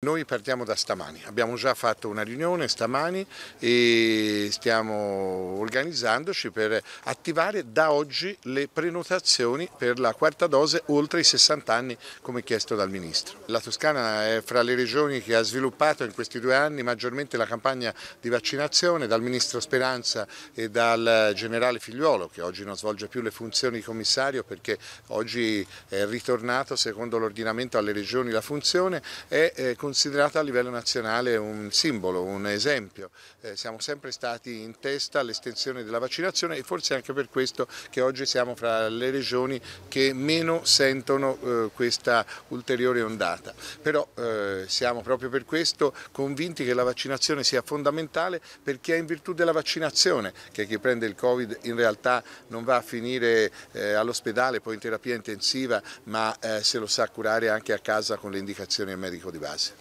Noi partiamo da stamani, abbiamo già fatto una riunione stamani e stiamo organizzandoci per attivare da oggi le prenotazioni per la quarta dose oltre i 60 anni come chiesto dal Ministro. La Toscana è fra le regioni che ha sviluppato in questi due anni maggiormente la campagna di vaccinazione dal Ministro Speranza e dal Generale Figliuolo che oggi non svolge più le funzioni di commissario perché oggi è ritornato secondo l'ordinamento alle regioni la funzione. È considerata a livello nazionale un simbolo, un esempio. Eh, siamo sempre stati in testa all'estensione della vaccinazione e forse anche per questo che oggi siamo fra le regioni che meno sentono eh, questa ulteriore ondata. Però eh, siamo proprio per questo convinti che la vaccinazione sia fondamentale perché è in virtù della vaccinazione, che chi prende il Covid in realtà non va a finire eh, all'ospedale, poi in terapia intensiva, ma eh, se lo sa curare anche a casa con le indicazioni del medico di base.